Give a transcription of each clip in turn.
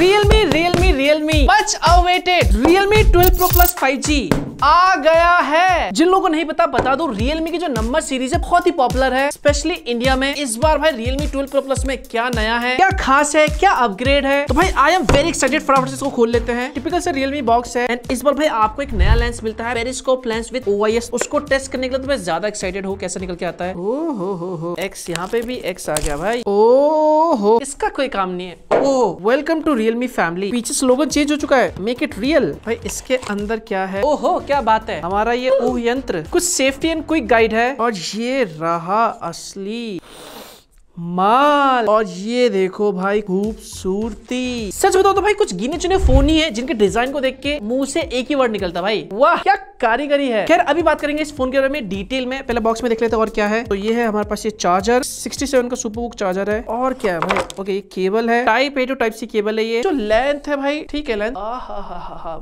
Realme, Realme, Realme, much awaited. Realme 12 Pro Plus 5G आ गया है जिन लोगों को नहीं पता बता दो Realme की जो नंबर सीरीज है बहुत ही पॉपुलर है स्पेशली इंडिया में इस बार भाई Realme 12 Pro Plus में क्या नया है क्या खास है क्या अपग्रेड है तो भाई आई एम वेरी एक्साइटेड फटाफट इसको खोल लेते हैं टिपिकल से Realme बॉक्स है एंड इस बार भाई आपको एक नया लेंस मिलता है पेरिस्कोप लेंस विद ओआईएस उसको टेस्ट करने के लिए तो मैं ज्यादा एक्साइटेड हूँ कैसे निकल के आता है ओ हो हो एक्स यहाँ पे भी एक्स आ गया भाई ओ हो इसका कोई काम नहीं है oh welcome to real Realme family पीछे स्लोगन चेंज हो चुका है मेक इट रियल भाई इसके अंदर क्या है ओहो क्या बात है हमारा ये ऊ यंत्र कुछ सेफ्टी एंड क्विक गाइड है और ये रहा असली माल और ये देखो भाई खूबसूरती सच बताओ तो भाई कुछ गिने चुने फोन ही है जिनके डिजाइन को देख के मुंह से एक ही वर्ड निकलता भाई वाह क्या कारीगरी है खैर अभी बात करेंगे इस फोन के बारे में डिटेल में पहले बॉक्स में देख लेते हैं और क्या है तो ये है हमारे पास ये चार्जर 67 का सुपरबुक चार्जर है और क्या है भाई ओके ये केबल है type A to type C cable है ये जो लेंथ है भाई ठीक है लेंथ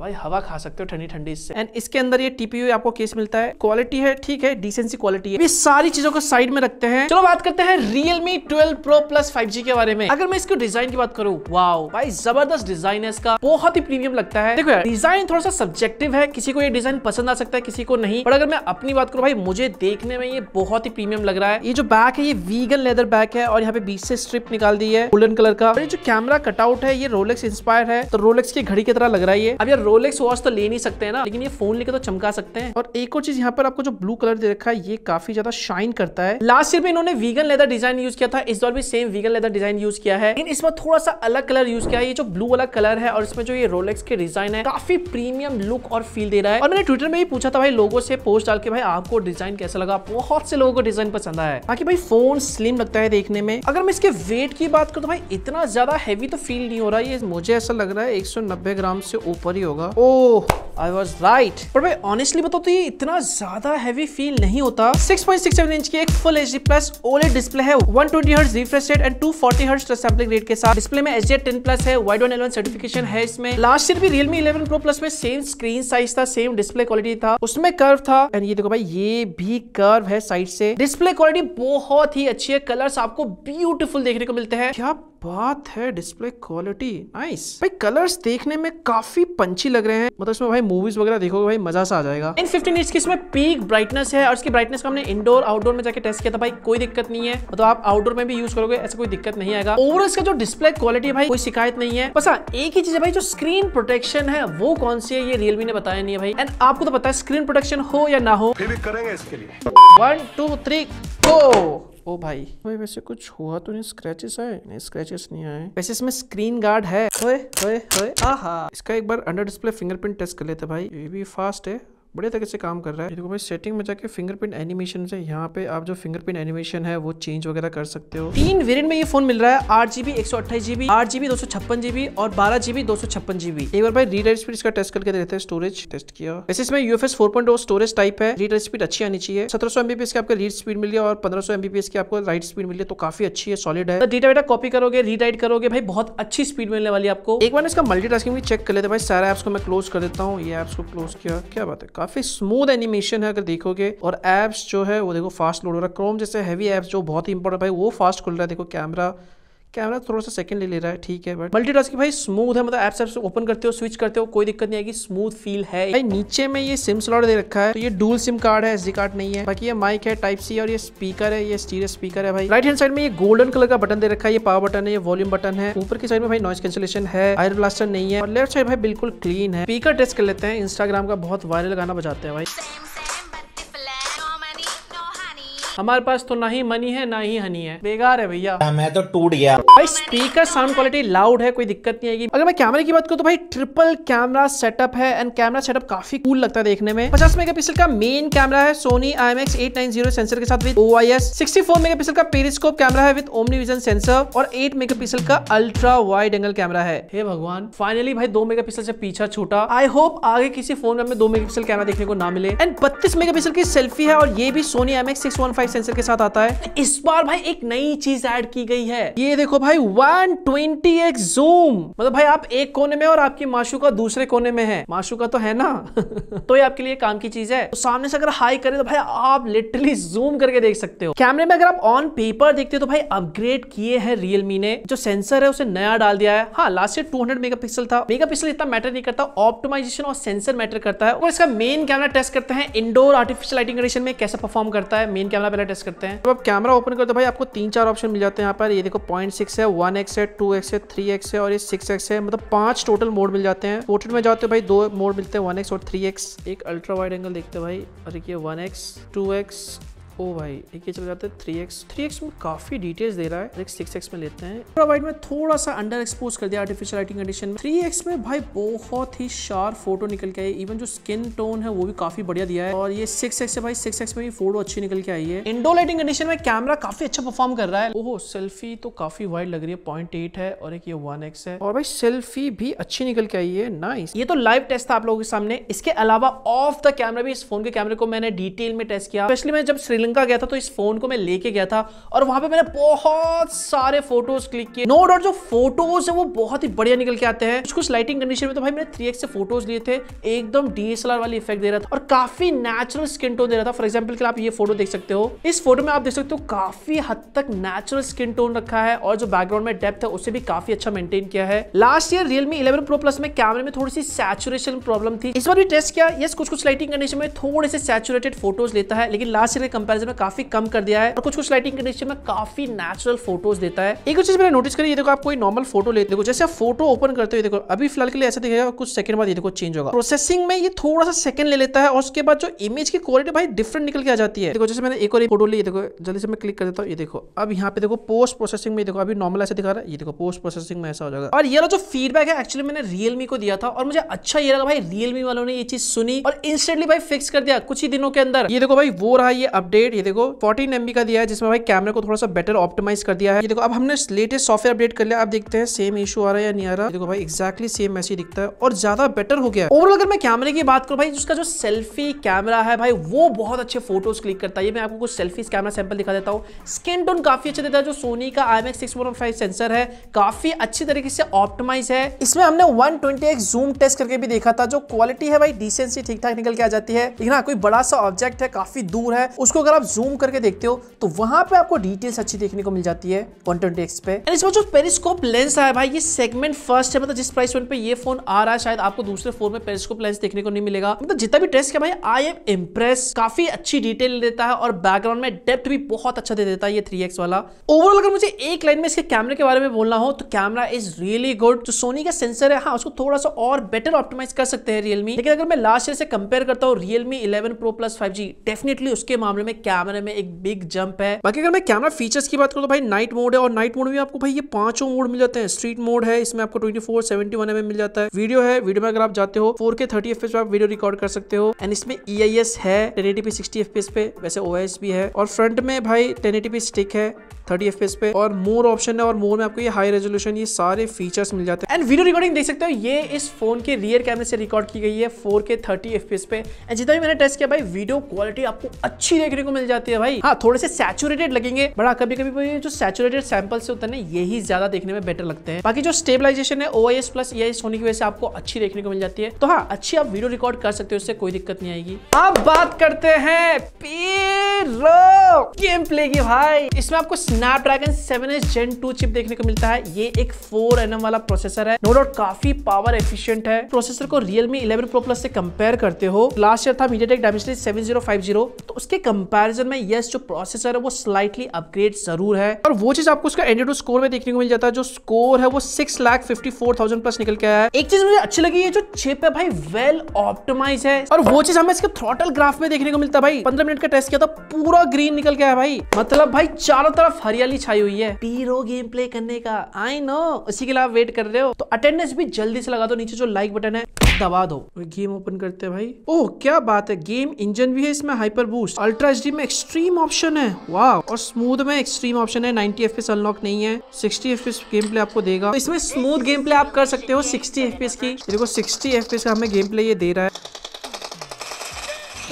भाई हवा खा सकते हो ठंडी ठंडी इससे एंड इसके अंदर ये टीपी आपको केस मिलता है क्वालिटी है ठीक है डिसेंसी क्वालिटी है ये सारी चीजों को साइड में रखते हैं चलो बात करते हैं Realme twelve pro plus five के बारे में अगर मैं इसके डिजाइन की बात करूँ वाओ भाई जबरदस्त डिजाइन है इसका बहुत ही प्रीमियम लगता है देखो यार डिजाइन थोड़ा सा सब्जेक्टिव है किसी को ये डिजाइन पसंद आ सकता है किसी को नहीं पर अगर मैं अपनी बात करूँ भाई मुझे देखने में ये बहुत ही प्रीमियम लग रहा है ये जो बैक है ये वीगन लेदर बैक है और यहाँ पे बीच से स्ट्रिप निकाल दी है गोल्डन कलर का और ये जो कैमरा कटआउट है ये रोलेक्स इंस्पायर है तो रोलेक्स की घड़ी की तरह लग रहा है ये अब यार रोलेक्स वॉच तो ले नहीं सकते हैं ना लेकिन ये फोन लेके तो चमका सकते हैं और एक और चीज यहाँ पर आपको जो ब्लू कलर दे रखा है ये काफी ज्यादा शाइन करता है लास्ट ईयर में इन्होंने वीगन लेदर डिजाइन यूज किया किया था इस बार भी same vegan leather design use किया है लेकिन इसमें थोड़ा सा अलग कलर यूज किया है ये जो ब्लू वाला कलर है और इसमें जो ये रोलेक्स के डिजाइन है काफी प्रीमियम लुक और फील दे रहा है और मैंने ट्विटर में भी पूछा था भाई लोगों से पोस्ट डाल के भाई आपको डिजाइन कैसा लगा बहुत से लोगों को डिजाइन पसंद आया बाकी भाई फोन स्लिम लगता है देखने में अगर मैं इसके वेट की बात करूँ तो भाई इतना ज्यादा हैवी तो फील नहीं हो रहा ये मुझे ऐसा लग रहा है एक ग्राम से ऊपर ही होगा ओ आई वॉज राइट पर भाई ऑनेस्टली बताओ तो ये इतना ज्यादा हैवी फील नहीं होता सिक्स इंच की एक full H plus OLED display है 120 120 hertz refresh rate and 240 forty touch sampling rate के साथ डिस्प्ले में एच 10 प्लस है वाइड वन एलेवन सर्टिफिकेशन है इसमें लास्ट ईयर भी रियलमी 11 प्रो प्लस में सेम स्क्रीन साइज था सेम डिस्प्ले क्वालिटी था उसमें कर्व था एंड ये देखो भाई ये भी कर्व है साइड से डिस्प्ले क्वालिटी बहुत ही अच्छी है कलर्स आपको ब्यूटीफुल देखने को मिलते हैं क्या बात है डिस्प्ले क्वालिटी नाइस भाई कलर्स देखने में काफी पंची लग रहे हैं मतलब इसमें भाई मूवीज वगैरह देखोगे भाई मजा सा आ जाएगा इन 15 इंच की इसमें पीक ब्राइटनेस है और इसकी ब्राइटनेस को हमने इंडोर आउटडोर में जाके टेस्ट किया था भाई कोई दिक्कत नहीं है मतलब आप आउटडोर में भी यूज करोगे ऐसा कोई दिक्कत नहीं आएगा ओवर इसका जो डिस्प्ले क्वालिटी है भाई कोई शिकायत नहीं है बस हाँ एक ही चीज है भाई जो स्क्रीन प्रोटेक्शन है वो कौन सी है ये रियलमी ने बताया नहीं है भाई एंड आपको तो पता है स्क्रीन प्रोटेक्शन हो या ना हो फिर भी करेंगे इसके लिए one two three go oh भाई भाई वैसे कुछ हुआ तो नहीं स्क्रेचेस आए नहीं स्क्रेचेस नहीं आए वैसे इसमें स्क्रीन गार्ड है होए होए होए आहा इसका एक बार अंडर डिस्प्ले फिंगरप्रिंट टेस्ट कर लेते भाई ये भी फास्ट है बड़े तरीके से काम कर रहा है देखो भाई सेटिंग में जाके फिंगरप्रिंट एनिमेशन से यहाँ पे आप जो फिंगरप्रिंट एनिमेशन है वो चेंज वगैरह कर सकते हो तीन वेरियंट में ये फोन मिल रहा है आठ जीबी एक सौ अट्ठाईस जीबी आठ जीबी दो सौ छप्पन जीबी और बारह जीबी दो सौ छप्पन जीबी एक बार भाई रीड स्पीड इसका टेस्ट करके देखते हैं स्टोरेज टेस्ट किया वैसे इसमें UFS four point storage type है रीड स्पीड अच्छी आनी चाहिए सत्रह सौ एमबीपीएस की आपको रीड स्पीड मिली और पंद्रह सौ एमबीपीएस की आपको राइट स्पीड मिली तो काफी अच्छी है सॉलिड है डेटा वेटा कॉपी करोगे रीड राइट करोगे भाई बहुत अच्छी स्पीड मिलने वाली आपको एक बार इसका मल्टी भी चेक कर लेते भाई सारे ऐप्स को मैं क्लोज कर देता हूँ ये ऐप्स को क्लोज किया क्या बात है काफ़ी स्मूथ एनिमेशन है अगर देखोगे और एप्स जो है वो देखो फास्ट लोड हो रहा है क्रोम जैसे हैवी एप्स जो बहुत ही इंपॉर्टेंट भाई वो फास्ट खुल रहा है देखो कैमरा कैमरा थोड़ा सा सेकंड ले ले रहा है ठीक है बट मल्टीटास्क भाई स्मूथ है मतलब ऐप्स से ओपन करते हो स्विच करते हो कोई दिक्कत नहीं आएगी स्मूथ फील है भाई नीचे में ये सिम स्लॉट दे रखा है तो ये डूल सिम कार्ड है एसडी कार्ड नहीं है बाकी ये माइक है टाइप सी और ये स्पीकर है ये स्टीरियो स्पीकर है भाई राइट हैंड साइड में ये गोल्डन कलर का बटन दे रखा है ये पावर बटन है ये वॉल्यूम बटन है ऊपर की साइड में भाई नॉइस कैंसिलेशन है आयर ब्लास्टर नहीं है और लेफ्ट साइड भाई बिल्कुल क्लीन है स्पीकर टेस्ट कर लेते हैं इंस्टाग्राम का बहुत वायरल गाना बजाते हैं भाई हमारे पास तो ना ही मनी है ना ही हनी है बेकार है भैया हाँ, मैं तो टूट गया भाई स्पीकर साउंड क्वालिटी लाउड है कोई दिक्कत नहीं आएगी अगर मैं कैमरे की बात करूँ तो भाई ट्रिपल कैमरा सेटअप है एंड कैमरा सेटअप काफी कूल लगता है देखने में पचास मेगा का मेन कैमरा है Sony I X eight nine zero sensor के साथ with O I S sixty four का पेरिस्कोप कैमरा है विद ओमनी विजन सेंसर और एट मेगा का अल्ट्रा वाइड एंगल कैमरा है हे भगवान फाइनली भाई दो मेगा से पीछा छूटा आई होप आगे किसी फोन में दो मेगा कैमरा देखने को ना मिले एंड बत्तीस मेगा की सेल्फी है और ये भी Sony M X six one five life sensor के साथ आता है इस बार भाई एक नई चीज ऐड की गई है ये देखो भाई वन 120x जूम मतलब भाई आप एक कोने में और आपकी माशू का दूसरे कोने में है माशू का तो है ना तो ये आपके लिए काम की चीज है तो सामने से अगर हाई करें तो भाई आप लिटरली जूम करके देख सकते हो कैमरे में अगर आप ऑन पेपर देखते हो तो भाई अपग्रेड किए हैं रियलमी ने जो सेंसर है उसे नया डाल दिया है हाँ लास्ट ईयर 200 मेगापिक्सल था मेगा इतना मैटर नहीं करता ऑप्टोमाइजेशन और सेंसर मैटर करता है और इसका मेन कैमरा टेस्ट करते हैं इंडोर आर्टिफिशियल लाइटिंग कंडीशन में कैसे परफॉर्म करता है मेन कैमरा वाला पहले टेस्ट करते हैं जब आप कैमरा ओपन करते हो तो भाई आपको तीन चार ऑप्शन मिल जाते हैं यहाँ पर ये देखो पॉइंट सिक्स है वन एक्स है टू एक्स है थ्री एक्स है और ये सिक्स एक्स है मतलब पांच टोटल मोड मिल जाते हैं पोर्ट्रेट में जाते हो भाई दो मोड मिलते हैं वन एक्स और थ्री एक्स एक अल्ट्रा वाइड एंगल देखते हैं भाई और ये one X two X oh भाई ठीक है चले जाते हैं थ्री एक्स थ्री एक्स में काफ़ी डिटेल्स दे रहा है सिक्स एक्स में लेते हैं अल्ट्रा वाइड में थोड़ा सा अंडर एक्सपोज कर दिया आर्टिफिशियल लाइटिंग कंडीशन में थ्री एक्स में भाई बहुत ही शार्प फोटो निकल के आई इवन जो स्किन टोन है वो भी काफ़ी बढ़िया दिया है और ये सिक्स एक्स भाई सिक्स एक्स में भी फोटो अच्छी निकल के आई है इंडो लाइटिंग कंडीशन में कैमरा काफ़ी अच्छा परफॉर्म कर रहा है ओहो सेल्फी तो काफ़ी वाइड लग रही है पॉइंट है और एक ये वन है और भाई सेल्फी भी अच्छी निकल के आई है नाइस ये तो लाइव टेस्ट था आप लोगों के सामने इसके अलावा ऑफ द कैमरा भी इस फोन के कैमरे को मैंने डिटेल में टेस्ट किया स्पेशली मैं जब श्रीलंका श्रीलंका गया था तो इस फोन को मैं लेके गया था और वहां पे मैंने बहुत सारे फोटोज क्लिक किए नो डाउट जो फोटोज है वो बहुत ही बढ़िया निकल के आते हैं कुछ कुछ लाइटिंग कंडीशन में तो भाई मैंने थ्री से फोटोज लिए थे एकदम डीएसएलआर वाली इफेक्ट दे रहा था और काफी नेचुरल स्किन टोन दे रहा था फॉर एग्जाम्पल के आप ये फोटो देख सकते हो इस फोटो में आप देख सकते हो काफी हद तक नेचुरल स्किन टोन रखा है और जो बैकग्राउंड में डेप्थ है उसे भी काफी अच्छा मेंटेन किया है last year Realme eleven pro plus में कैमरे में थोड़ी सी सैचुरेशन प्रॉब्लम थी इस बार भी टेस्ट किया यस कुछ कुछ लाइटिंग कंडीशन में थोड़े से सैचुरेटेड फोटोज लेता है लेकिन लास्ट ईयर के कंपेरिजन कंपैरिजन में काफी कम कर दिया है और कुछ कुछ लाइटिंग कंडीशन में काफी नेचुरल फोटोज देता है एक चीज मैंने नोटिस करी देखो आप कोई नॉर्मल फोटो लेते देखो जैसे आप फोटो ओपन करते हो देखो अभी फिलहाल के लिए ऐसा दिखेगा कुछ सेकंड बाद ये देखो चेंज होगा प्रोसेसिंग में ये थोड़ा सा सेकंड ले लेता है और उसके बाद जो इमेज की क्वालिटी भाई डिफरेंट निकल के आ जाती है देखो जैसे मैंने एक और एक फोटो ली देखो जल्दी से मैं क्लिक कर देता हूँ ये देखो अब यहाँ पे देखो पोस्ट प्रोसेसिंग में देखो अभी नॉर्मल ऐसा दिखा रहा है ये देखो पोस्ट प्रोसेसिंग में ऐसा हो जाएगा और ये जो फीडबैक है एक्चुअली मैंने रियलमी को दिया था और मुझे अच्छा ये लगा भाई रियलमी वालों ने ये चीज सुनी और इंस्टेंटली भाई फिक्स कर दिया कुछ ही दिनों के अंदर ये देखो भाई वो रहा ये अपडेट अपडेट ये देखो फोर्टीन एमबी का दिया है जिसमें भाई कैमरे को थोड़ा सा बेटर ऑप्टिमाइज कर दिया है ये देखो अब हमने लेटेस्ट सॉफ्टवेयर अपडेट कर लिया आप देखते हैं सेम इशू आ रहा है या नहीं आ रहा देखो भाई एक्जैक्टली सेम मैसेज दिखता है और ज्यादा बेटर हो गया ओवरऑल अगर मैं कैमरे की बात करूँ भाई उसका जो सेल्फी कैमरा है भाई वो बहुत अच्छे फोटोज क्लिक करता है ये मैं आपको कुछ सेल्फी कैमरा सैंपल दिखा देता हूँ स्किन टोन काफी अच्छा देता है जो सोनी का आई एम सेंसर है काफी अच्छी तरीके से ऑप्टिमाइज है इसमें हमने वन जूम टेस्ट करके भी देखा था जो क्वालिटी है भाई डिसेंसी ठीक ठाक निकल के आ जाती है लेकिन हाँ, कोई बड़ा सा ऑब्जेक्ट है काफी दूर है उसको अगर आप जूम करके देखते हो तो वहां पे आपको डिटेल्स अच्छी देखने को मिल जाती है वन ट्वेंटी एक्स पे इसमें जो पेरिस्कोप लेंस आया भाई ये सेगमेंट फर्स्ट है मतलब जिस प्राइस पॉइंट पे ये फोन आ रहा है शायद आपको दूसरे फोन में पेरिस्कोप लेंस देखने को नहीं मिलेगा मतलब जितना भी ड्रेस है भाई आई एम इम्प्रेस काफी अच्छी डिटेल देता है और बैकग्राउंड में डेप्थ भी बहुत अच्छा दे देता है ये थ्री वाला ओवरऑल अगर मुझे एक लाइन में इसके कैमरे के बारे में बोलना हो तो कैमरा इज रियली गुड जो सोनी का सेंसर है हाँ उसको थोड़ा सा और बेटर ऑप्टिमाइज कर सकते हैं रियलमी लेकिन अगर मैं लास्ट ईयर से कंपेयर करता हूँ Realme eleven pro plus five definitely उसके मामले में कैमरे में एक बिग जंप है बाकी अगर मैं कैमरा फीचर्स की बात करूँ तो भाई नाइट मोड है और नाइट मोड में आपको भाई ये पांचों मोड मिल जाते हैं स्ट्रीट मोड है इसमें आपको ट्वेंटी फोर मिल जाता है वीडियो है वीडियो में अगर आप जाते हो फोर के थर्टी एफ आप वीडियो रिकॉर्ड कर सकते हो एंड इसमें ई आई एस है ten eighty P sixty F पे वैसे ओ भी है और फ्रंट में भाई टेन एटी पी स्टिक है थर्टी एफ पे और मोर ऑप्शन है और मोर में आपको ये हाई रेजोल्यूशन ये सारे फीचर्स मिल जाते हैं एंड वीडियो रिकॉर्डिंग देख सकते हो ये इस फोन के रियर कैमरे से रिकॉर्ड की गई है फोर के थर्टी एफ पे एंड जितना भी मैंने टेस्ट किया भाई वीडियो क्वालिटी आपको अच्छी देखने को मिल जाती है भाई हाँ थोड़े से सैचुरेटेड लगेंगे बड़ा कभी कभी जो सैचुरेटेड सैंपल से होते हैं ना यही ज्यादा देखने में बेटर लगते हैं बाकी जो स्टेबिलाईजेशन है ओ आई एस प्लस ई होने की वजह से आपको अच्छी देखने को मिल जाती है तो हाँ अच्छी आप वीडियो रिकॉर्ड कर सकते हो उससे कोई दिक्कत नहीं आएगी अब बात करते हैं गेम प्ले की भाई इसमें आपको स्नैपड्रैगन 7s Gen 2 चिप देखने को मिलता है ये एक 4 एनएम वाला प्रोसेसर है नो डाउट काफी पावर एफिशिएंट है प्रोसेसर को रियलमी 11 प्रो प्लस से कंपेयर करते हो लास्ट ईयर था मीडियाटेक डायमेंसिटी 7050 तो उसके कंपेयर कंपैरिजन में यस जो प्रोसेसर है वो स्लाइटली अपग्रेड जरूर है और वो चीज आपको उसका एंड स्कोर में देखने को मिल जाता है जो स्कोर है वो six lakh fifty four thousand plus निकल के आया है एक चीज मुझे अच्छी लगी है जो चिप है भाई वेल ऑप्टिमाइज है और वो चीज हमें इसके थ्रोटल ग्राफ में देखने को मिलता है भाई पंद्रह मिनट का टेस्ट किया था पूरा ग्रीन निकल गया है भाई मतलब भाई चारों तरफ हरियाली छाई हुई है पीरो गेम प्ले करने का आई नो उसी के लिए वेट कर रहे हो तो अटेंडेंस भी जल्दी से लगा दो नीचे जो लाइक बटन है दबा दो गेम ओपन करते हैं भाई ओह क्या बात है गेम इंजन भी है इसमें हाइपर बूस्ट अल्ट्रा एच 60 में एक्सट्रीम ऑप्शन है वाह और स्मूथ में एक्सट्रीम ऑप्शन है 90 एफ अनलॉक नहीं है 60 एफ गेम प्ले आपको देगा इसमें स्मूथ गेम प्ले आप कर सकते हो 60 एफ की देखो 60 एफ का हमें गेम प्ले ये दे रहा है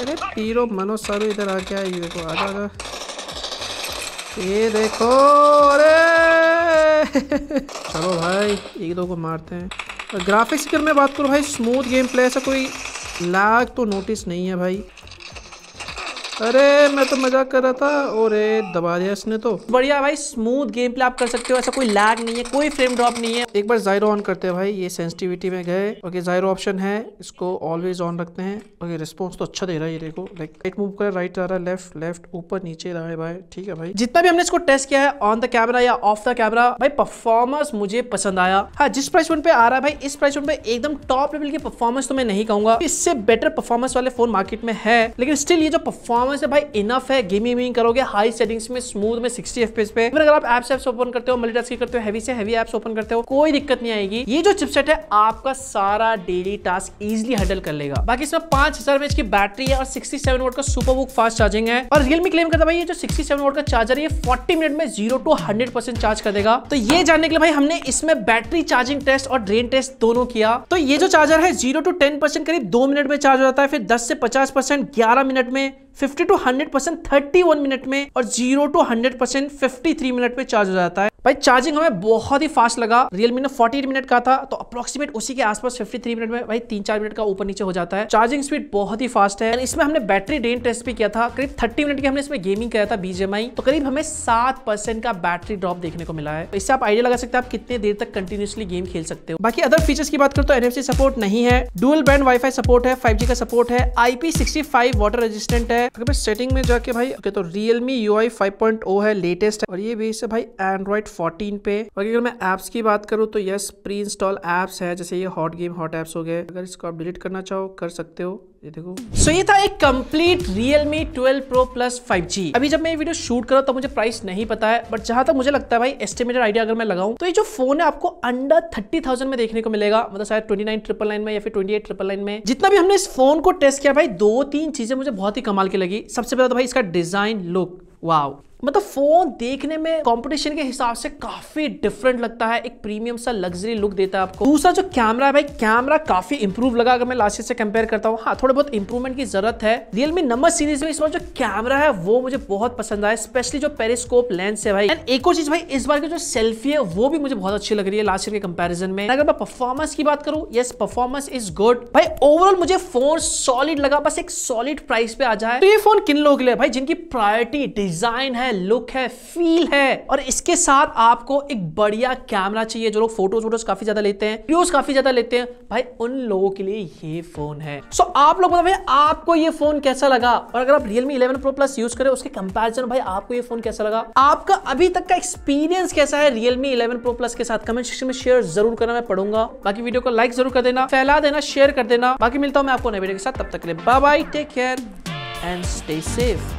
अरे पीरो मनो सर इधर आ गया ये देखो आ गया ये देखो अरे चलो भाई एक दो को मारते हैं ग्राफिक्स की मैं बात करूँ भाई स्मूथ गेम प्ले ऐसा कोई लाग तो नोटिस नहीं है भाई अरे मैं तो मजाक कर रहा था और ये दबा दिया इसने तो बढ़िया भाई स्मूथ गेम प्ले आप कर सकते हो ऐसा कोई लैग नहीं है कोई फ्रेम ड्रॉप नहीं है एक बार जायरो ऑन करते हैं भाई ये सेंसिटिविटी में गए ओके जायरो ऑप्शन है इसको ऑलवेज ऑन रखते हैं ओके रिस्पॉन्स तो अच्छा दे रहा है ये देखो लाइक राइट मूव कर राइट आ रहा है लेफ्ट लेफ्ट ऊपर नीचे रहा है भाई ठीक है भाई जितना भी हमने इसको टेस्ट किया है ऑन द कैमरा या ऑफ द कैमरा भाई परफॉर्मेंस मुझे पसंद आया हाँ जिस प्राइस पॉइंट पे आ रहा है भाई इस प्राइस पॉइंट पे एकदम टॉप लेवल की परफॉर्मेंस तो मैं नहीं कहूंगा इससे बेटर परफॉर्मेंस वाले फोन मार्केट में है लेकिन स्टिल ये जो परफॉर्म परफॉर्मेंस है भाई इनफ है गेमिंग वेमिंग करोगे हाई सेटिंग्स में स्मूथ में सिक्सटी एफ पे फिर अगर आप एप्स एप्स ओपन करते हो मल्टी करते हो हैवी से हैवी एप्स ओपन करते हो कोई दिक्कत नहीं आएगी ये जो चिपसेट है आपका सारा डेली टास्क इजिली हैंडल कर लेगा बाकी इसमें पांच हजार की बैटरी है और सिक्सटी सेवन का सुपर बुक फास्ट चार्जिंग है और रियलमी क्लेम करता भाई ये जो सिक्सटी सेवन का चार्जर है फोर्टी मिनट में जीरो टू हंड्रेड चार्ज कर देगा तो ये जानने के लिए भाई हमने इसमें बैटरी चार्जिंग टेस्ट और ड्रेन टेस्ट दोनों किया तो ये जो चार्जर है जीरो टू टेन परसेंट करीब दो मिनट में चार्ज हो जाता है फिर दस से पचास परसेंट ग्यारह मिनट में 50 टू 100 परसेंट थर्टी मिनट में और zero to hundred percent fifty minute में चार्ज हो जाता है भाई चार्जिंग हमें बहुत ही फास्ट लगा रियलमी ने 48 मिनट का था तो अप्रोक्सीमेट उसी के आसपास 53 मिनट में भाई तीन चार मिनट का ऊपर नीचे हो जाता है चार्जिंग स्पीड बहुत ही फास्ट है इसमें हमने बैटरी ड्रेन टेस्ट भी किया था करीब थर्टी मिनट की हमने इसमें गेमिंग किया था बीजेमआई तो करीब हमें सात का बैटरी ड्रॉप देखने को मिला है तो इससे आप आइडिया लगा सकते हैं आप कितने देर तक कंटिन्यूसली गेम खेल सकते हो बाकी अदर फीचर्स की बात करो तो एन सपोर्ट नहीं है डुअल बैंड वाईफाई सपोर्ट है फाइव का सपोर्ट है आईपी वाटर रेजिस्टेंट है अगर सेटिंग में जाके भाई तो रियलमी यू आई है लेटेस्ट है और ये भी है भाई एंड्रॉइड फोर्टीन पे बाकी अगर मैं ऐप्स की बात करूँ तो यस प्री इंस्टॉल ऐप्स है जैसे ये हॉट गेम हॉट ऐप्स हो गए अगर इसको आप डिलीट करना चाहो कर सकते हो ये देखो सो so, ये था एक complete Realme 12 Pro Plus 5G अभी जब मैं ये वीडियो शूट करा तो मुझे प्राइस नहीं पता है बट जहां तक मुझे लगता है भाई एस्टिमेटेड आइडिया अगर मैं लगाऊं तो ये जो फोन है आपको अंडर थर्टी थाउजेंड में देखने को मिलेगा मतलब शायद ट्वेंटी नाइन ट्रिपल नाइन में या फिर ट्वेंटी ट्रिपल नाइन में जितना भी हमने इस फोन को टेस्ट किया भाई दो तीन चीजें मुझे बहुत ही कमाल की लगी सबसे पहले तो भाई इसका डिजाइन लुक वाव मतलब फोन देखने में कंपटीशन के हिसाब से काफी डिफरेंट लगता है एक प्रीमियम सा लग्जरी लुक देता है आपको दूसरा जो कैमरा है भाई कैमरा काफी इंप्रूव लगा अगर मैं लास्ट से कंपेयर करता हूँ हाँ थोड़ा बहुत इंप्रूवमेंट की जरूरत है रियलमी नंबर सीरीज में इस बार जो कैमरा है वो मुझे बहुत पसंद आया स्पेशली जो पेरिस्कोप लेंस है भाई एंड एक और चीज भाई इस बार की जो सेल्फी है वो भी मुझे बहुत अच्छी लग रही है लास्ट के कंपेरिजन में अगर मैं परफॉर्मेंस की बात करूँ येस परफॉर्मेंस इज गुड भाई ओवरऑल मुझे फोन सॉलिड लगा बस एक सॉलिड प्राइस पे आ जाए तो ये फोन किन लोग भाई जिनकी प्रायोरिटी डिजाइन है है लुक है फील है और इसके साथ आपको एक बढ़िया कैमरा चाहिए जो लोग फोटोज वोटोज काफी ज्यादा लेते हैं व्यूज काफी ज्यादा लेते हैं भाई उन लोगों के लिए ये फोन है सो so, आप लोग बताओ आपको ये फोन कैसा लगा और अगर आप Realme eleven pro plus use करें उसके कंपेरिजन भाई आपको ये फोन कैसा लगा आपका अभी तक का एक्सपीरियंस कैसा है रियलमी इलेवन प्रो प्लस के साथ कमेंट सेक्शन में शेयर जरूर करना मैं पढ़ूंगा बाकी वीडियो को लाइक जरूर कर देना फैला देना शेयर कर देना बाकी मिलता हूं मैं आपको नए वीडियो के साथ तब तक के लिए bye bye take care and stay safe